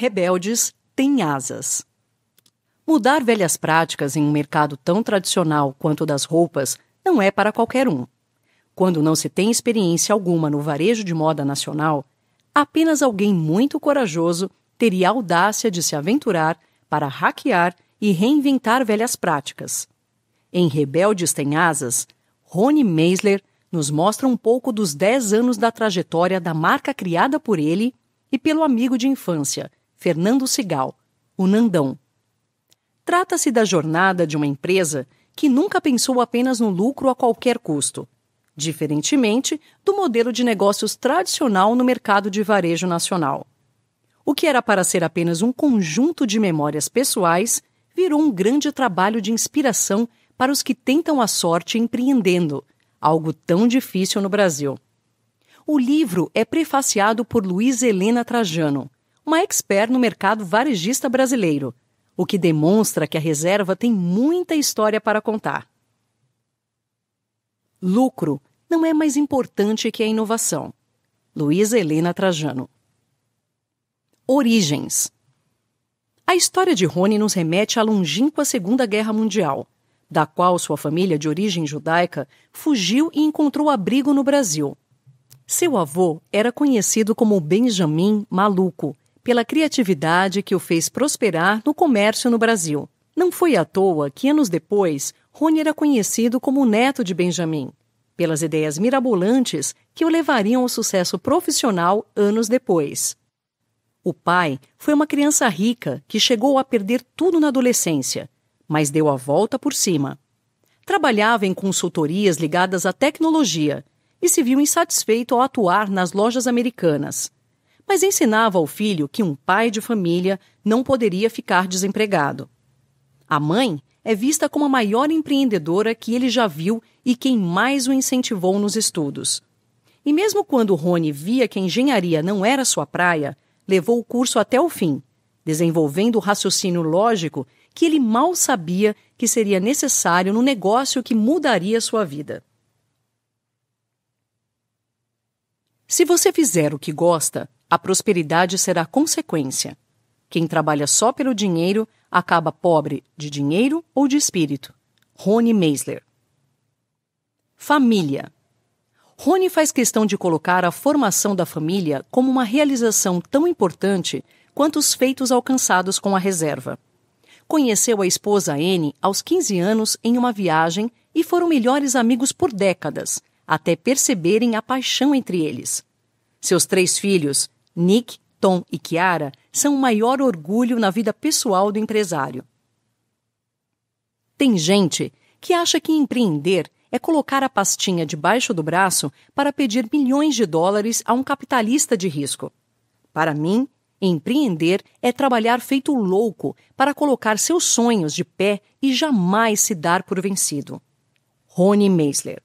rebeldes têm asas. Mudar velhas práticas em um mercado tão tradicional quanto o das roupas não é para qualquer um. Quando não se tem experiência alguma no varejo de moda nacional, apenas alguém muito corajoso teria audácia de se aventurar para hackear e reinventar velhas práticas. Em Rebeldes Tem Asas, Rony Meisler nos mostra um pouco dos 10 anos da trajetória da marca criada por ele e pelo amigo de infância, Fernando Cigal, o Nandão. Trata-se da jornada de uma empresa que nunca pensou apenas no lucro a qualquer custo, diferentemente do modelo de negócios tradicional no mercado de varejo nacional. O que era para ser apenas um conjunto de memórias pessoais virou um grande trabalho de inspiração para os que tentam a sorte empreendendo, algo tão difícil no Brasil. O livro é prefaciado por Luiz Helena Trajano, uma expert no mercado varejista brasileiro, o que demonstra que a reserva tem muita história para contar. Lucro não é mais importante que a inovação. Luísa Helena Trajano. Origens. A história de Rony nos remete à longínqua Segunda Guerra Mundial, da qual sua família de origem judaica fugiu e encontrou abrigo no Brasil. Seu avô era conhecido como Benjamin Maluco pela criatividade que o fez prosperar no comércio no Brasil. Não foi à toa que, anos depois, Rony era conhecido como o neto de Benjamin, pelas ideias mirabolantes que o levariam ao sucesso profissional anos depois. O pai foi uma criança rica que chegou a perder tudo na adolescência, mas deu a volta por cima. Trabalhava em consultorias ligadas à tecnologia e se viu insatisfeito ao atuar nas lojas americanas mas ensinava ao filho que um pai de família não poderia ficar desempregado. A mãe é vista como a maior empreendedora que ele já viu e quem mais o incentivou nos estudos. E mesmo quando Rony via que a engenharia não era sua praia, levou o curso até o fim, desenvolvendo o raciocínio lógico que ele mal sabia que seria necessário no negócio que mudaria sua vida. Se você fizer o que gosta, a prosperidade será consequência. Quem trabalha só pelo dinheiro acaba pobre de dinheiro ou de espírito. Rony Meisler. Família. Rony faz questão de colocar a formação da família como uma realização tão importante quanto os feitos alcançados com a reserva. Conheceu a esposa N aos 15 anos em uma viagem e foram melhores amigos por décadas, até perceberem a paixão entre eles. Seus três filhos, Nick, Tom e Kiara são o maior orgulho na vida pessoal do empresário. Tem gente que acha que empreender é colocar a pastinha debaixo do braço para pedir milhões de dólares a um capitalista de risco. Para mim, empreender é trabalhar feito louco para colocar seus sonhos de pé e jamais se dar por vencido. Rony Meisler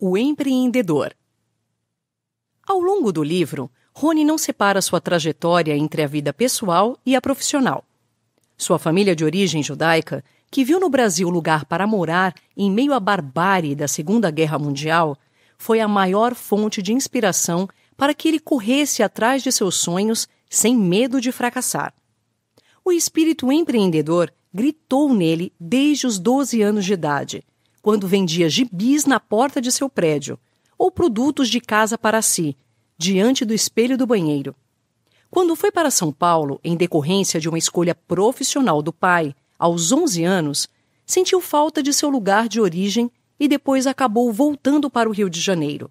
O empreendedor ao longo do livro, Rony não separa sua trajetória entre a vida pessoal e a profissional. Sua família de origem judaica, que viu no Brasil lugar para morar em meio à barbárie da Segunda Guerra Mundial, foi a maior fonte de inspiração para que ele corresse atrás de seus sonhos sem medo de fracassar. O espírito empreendedor gritou nele desde os 12 anos de idade, quando vendia gibis na porta de seu prédio ou produtos de casa para si, diante do espelho do banheiro. Quando foi para São Paulo, em decorrência de uma escolha profissional do pai, aos 11 anos, sentiu falta de seu lugar de origem e depois acabou voltando para o Rio de Janeiro.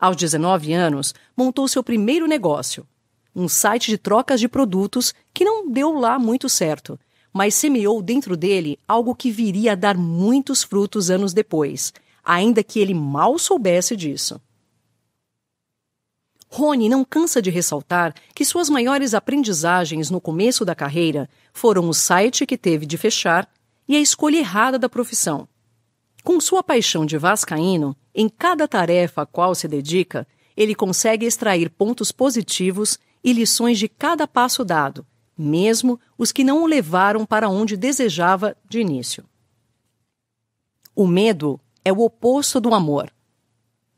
Aos 19 anos, montou seu primeiro negócio, um site de trocas de produtos que não deu lá muito certo, mas semeou dentro dele algo que viria a dar muitos frutos anos depois – ainda que ele mal soubesse disso. Rony não cansa de ressaltar que suas maiores aprendizagens no começo da carreira foram o site que teve de fechar e a escolha errada da profissão. Com sua paixão de vascaíno, em cada tarefa a qual se dedica, ele consegue extrair pontos positivos e lições de cada passo dado, mesmo os que não o levaram para onde desejava de início. O medo é o oposto do amor.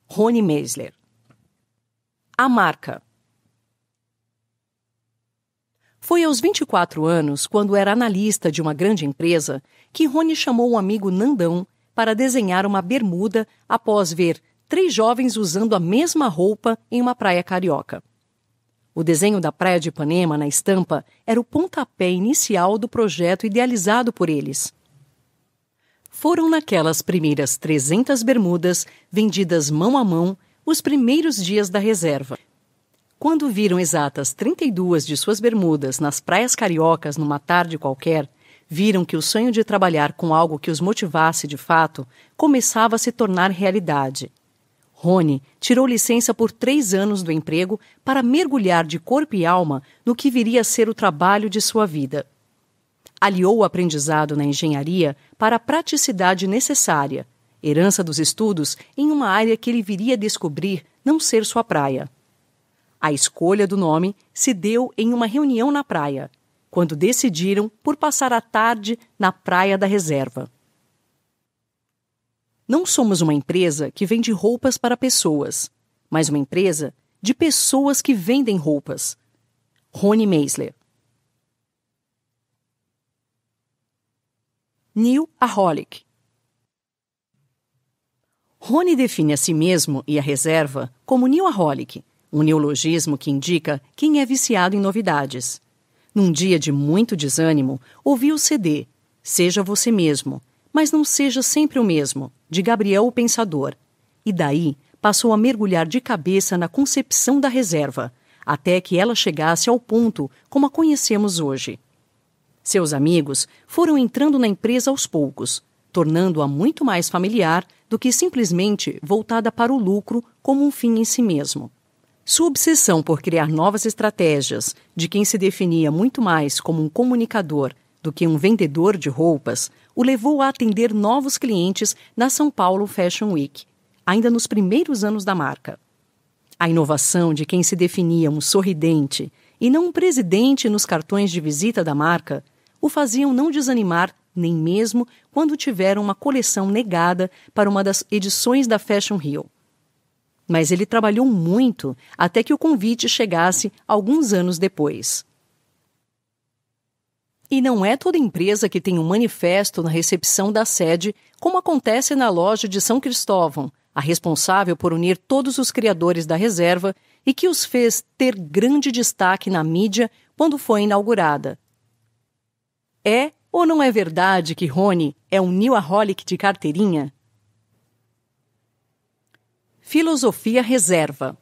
Rony Mesler. A marca. Foi aos 24 anos, quando era analista de uma grande empresa, que Rony chamou um amigo Nandão para desenhar uma bermuda após ver três jovens usando a mesma roupa em uma praia carioca. O desenho da praia de Ipanema na estampa era o pontapé inicial do projeto idealizado por eles. Foram naquelas primeiras 300 bermudas, vendidas mão a mão, os primeiros dias da reserva. Quando viram exatas 32 de suas bermudas nas praias cariocas numa tarde qualquer, viram que o sonho de trabalhar com algo que os motivasse de fato começava a se tornar realidade. Rony tirou licença por três anos do emprego para mergulhar de corpo e alma no que viria a ser o trabalho de sua vida aliou o aprendizado na engenharia para a praticidade necessária, herança dos estudos em uma área que ele viria a descobrir não ser sua praia. A escolha do nome se deu em uma reunião na praia, quando decidiram por passar a tarde na praia da reserva. Não somos uma empresa que vende roupas para pessoas, mas uma empresa de pessoas que vendem roupas. Rony Meisler Neil Aholic. Rony define a si mesmo e a reserva como Neil Aholic, um neologismo que indica quem é viciado em novidades. Num dia de muito desânimo, ouvi o CD Seja Você Mesmo, mas não seja sempre o mesmo, de Gabriel o Pensador. E daí passou a mergulhar de cabeça na concepção da reserva, até que ela chegasse ao ponto como a conhecemos hoje. Seus amigos foram entrando na empresa aos poucos, tornando-a muito mais familiar do que simplesmente voltada para o lucro como um fim em si mesmo. Sua obsessão por criar novas estratégias, de quem se definia muito mais como um comunicador do que um vendedor de roupas, o levou a atender novos clientes na São Paulo Fashion Week, ainda nos primeiros anos da marca. A inovação de quem se definia um sorridente e não um presidente nos cartões de visita da marca o faziam não desanimar nem mesmo quando tiveram uma coleção negada para uma das edições da Fashion Hill. Mas ele trabalhou muito até que o convite chegasse alguns anos depois. E não é toda empresa que tem um manifesto na recepção da sede, como acontece na loja de São Cristóvão, a responsável por unir todos os criadores da reserva e que os fez ter grande destaque na mídia quando foi inaugurada. É ou não é verdade que Rony é um newaholic de carteirinha? Filosofia Reserva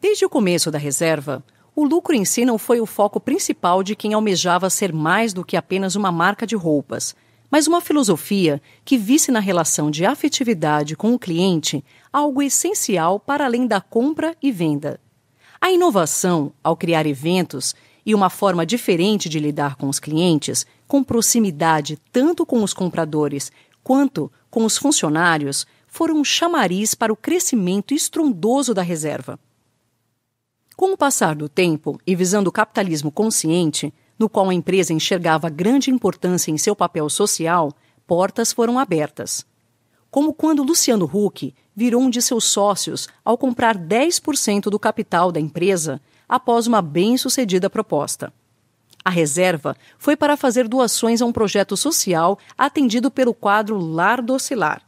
Desde o começo da reserva, o lucro em si não foi o foco principal de quem almejava ser mais do que apenas uma marca de roupas, mas uma filosofia que visse na relação de afetividade com o cliente algo essencial para além da compra e venda. A inovação, ao criar eventos, e uma forma diferente de lidar com os clientes, com proximidade tanto com os compradores quanto com os funcionários, foram um chamariz para o crescimento estrondoso da reserva. Com o passar do tempo e visando o capitalismo consciente, no qual a empresa enxergava grande importância em seu papel social, portas foram abertas. Como quando Luciano Huck virou um de seus sócios ao comprar 10% do capital da empresa após uma bem-sucedida proposta. A reserva foi para fazer doações a um projeto social atendido pelo quadro Lar Docilar.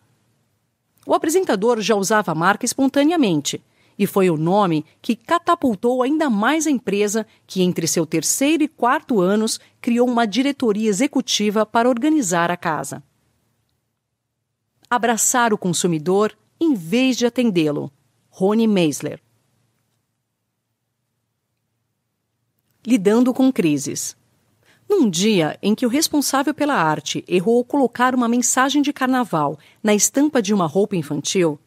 O apresentador já usava a marca espontaneamente e foi o nome que catapultou ainda mais a empresa, que entre seu terceiro e quarto anos criou uma diretoria executiva para organizar a casa. Abraçar o consumidor em vez de atendê-lo. Rony Meisler. Lidando com crises. Num dia em que o responsável pela arte errou colocar uma mensagem de carnaval na estampa de uma roupa infantil,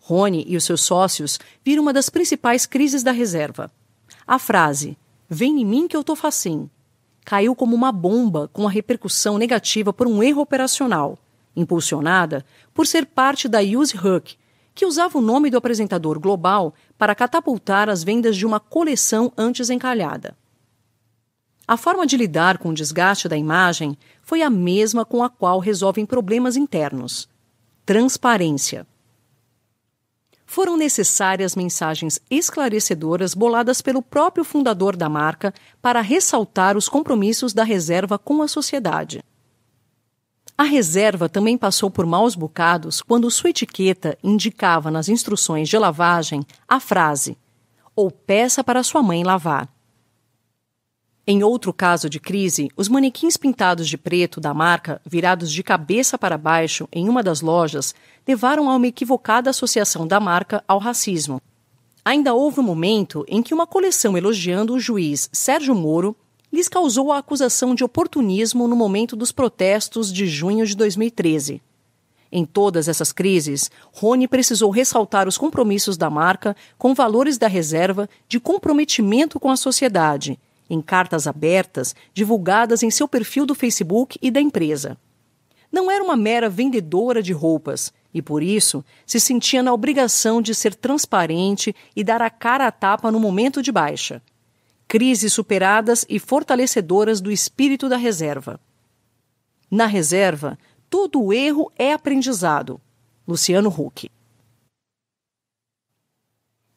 Rony e os seus sócios viram uma das principais crises da reserva. A frase Vem em mim que eu tô facinho caiu como uma bomba com a repercussão negativa por um erro operacional, impulsionada por ser parte da Use Hook, que usava o nome do apresentador global para catapultar as vendas de uma coleção antes encalhada. A forma de lidar com o desgaste da imagem foi a mesma com a qual resolvem problemas internos: transparência. Foram necessárias mensagens esclarecedoras boladas pelo próprio fundador da marca para ressaltar os compromissos da reserva com a sociedade. A reserva também passou por maus bocados quando sua etiqueta indicava nas instruções de lavagem a frase: ou peça para sua mãe lavar. Em outro caso de crise, os manequins pintados de preto da marca, virados de cabeça para baixo em uma das lojas, levaram a uma equivocada associação da marca ao racismo. Ainda houve um momento em que uma coleção elogiando o juiz Sérgio Moro lhes causou a acusação de oportunismo no momento dos protestos de junho de 2013. Em todas essas crises, Rony precisou ressaltar os compromissos da marca com valores da reserva de comprometimento com a sociedade em cartas abertas divulgadas em seu perfil do Facebook e da empresa. Não era uma mera vendedora de roupas e, por isso, se sentia na obrigação de ser transparente e dar a cara a tapa no momento de baixa. Crises superadas e fortalecedoras do espírito da reserva. Na reserva, todo erro é aprendizado. Luciano Huck.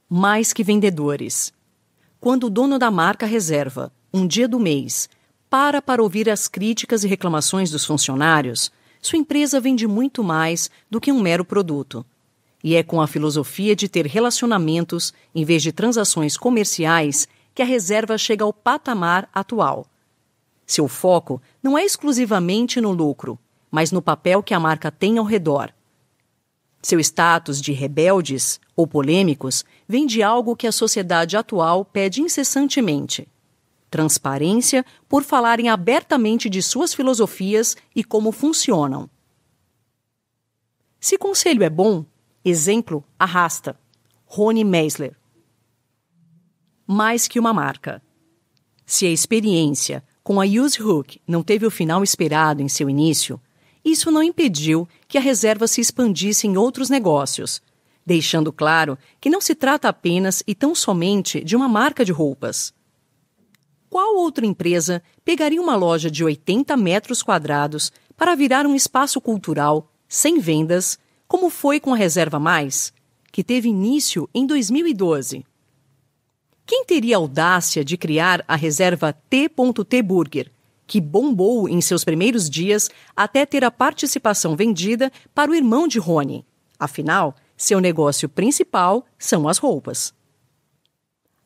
Mais que vendedores quando o dono da marca reserva um dia do mês para para ouvir as críticas e reclamações dos funcionários, sua empresa vende muito mais do que um mero produto. E é com a filosofia de ter relacionamentos em vez de transações comerciais que a reserva chega ao patamar atual. Seu foco não é exclusivamente no lucro, mas no papel que a marca tem ao redor. Seu status de rebeldes ou polêmicos vem de algo que a sociedade atual pede incessantemente: transparência por falarem abertamente de suas filosofias e como funcionam. Se conselho é bom, exemplo arrasta. Rony Meisler. Mais que uma marca. Se a experiência com a Use Hook não teve o final esperado em seu início, isso não impediu que a reserva se expandisse em outros negócios, deixando claro que não se trata apenas e tão somente de uma marca de roupas. Qual outra empresa pegaria uma loja de 80 metros quadrados para virar um espaço cultural, sem vendas, como foi com a Reserva Mais, que teve início em 2012? Quem teria audácia de criar a reserva T.T Burger, que bombou em seus primeiros dias até ter a participação vendida para o irmão de Rony? Afinal, seu negócio principal são as roupas.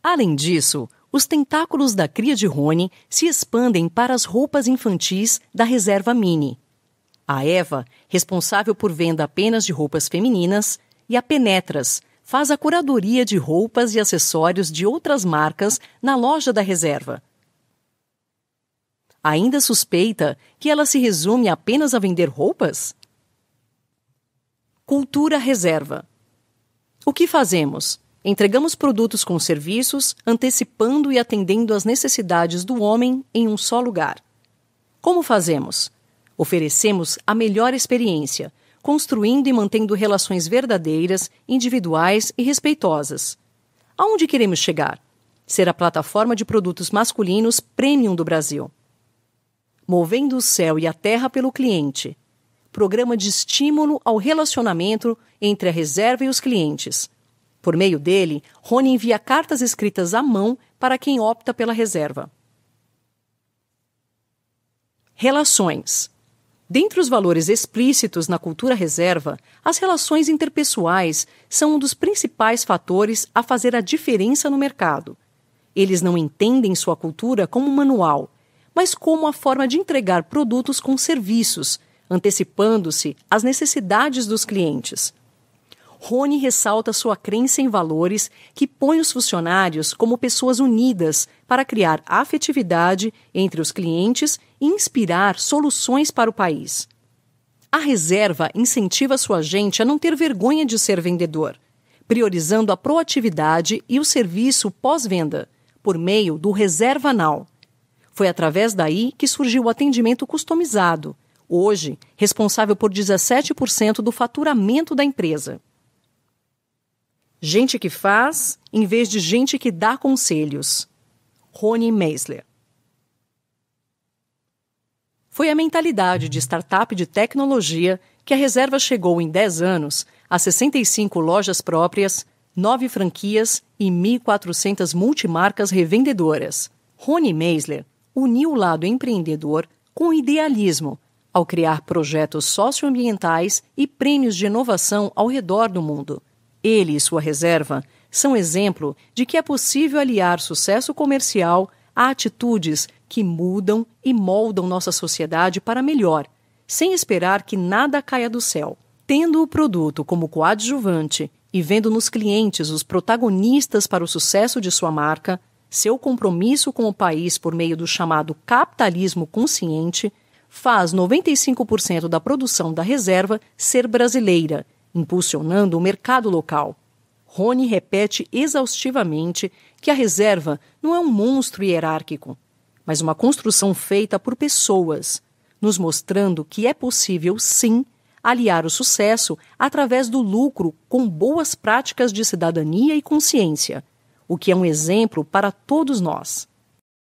Além disso, os tentáculos da cria de Rony se expandem para as roupas infantis da reserva Mini. A Eva, responsável por venda apenas de roupas femininas, e a Penetras, faz a curadoria de roupas e acessórios de outras marcas na loja da reserva. Ainda suspeita que ela se resume apenas a vender roupas? Cultura reserva. O que fazemos? Entregamos produtos com serviços, antecipando e atendendo às necessidades do homem em um só lugar. Como fazemos? Oferecemos a melhor experiência, construindo e mantendo relações verdadeiras, individuais e respeitosas. Aonde queremos chegar? Ser a plataforma de produtos masculinos premium do Brasil. Movendo o céu e a terra pelo cliente, programa de estímulo ao relacionamento entre a reserva e os clientes. Por meio dele, Rony envia cartas escritas à mão para quem opta pela reserva. Relações. Dentre os valores explícitos na cultura reserva, as relações interpessoais são um dos principais fatores a fazer a diferença no mercado. Eles não entendem sua cultura como um manual, mas como a forma de entregar produtos com serviços, antecipando-se às necessidades dos clientes. Rony ressalta sua crença em valores que põe os funcionários como pessoas unidas para criar afetividade entre os clientes e inspirar soluções para o país. A reserva incentiva sua gente a não ter vergonha de ser vendedor, priorizando a proatividade e o serviço pós-venda, por meio do Reserva Now. Foi através daí que surgiu o atendimento customizado, hoje responsável por 17% do faturamento da empresa. Gente que faz, em vez de gente que dá conselhos. Rony Meisler. Foi a mentalidade de startup de tecnologia que a reserva chegou em 10 anos a 65 lojas próprias, 9 franquias e 1.400 multimarcas revendedoras. Rony Meisler uniu o lado empreendedor com idealismo ao criar projetos socioambientais e prêmios de inovação ao redor do mundo. Ele e sua reserva são exemplo de que é possível aliar sucesso comercial a atitudes que mudam e moldam nossa sociedade para melhor, sem esperar que nada caia do céu. Tendo o produto como coadjuvante e vendo nos clientes os protagonistas para o sucesso de sua marca, seu compromisso com o país por meio do chamado capitalismo consciente faz 95% da produção da reserva ser brasileira, impulsionando o mercado local. Rony repete exaustivamente que a reserva não é um monstro hierárquico, mas uma construção feita por pessoas, nos mostrando que é possível, sim, aliar o sucesso através do lucro com boas práticas de cidadania e consciência, o que é um exemplo para todos nós.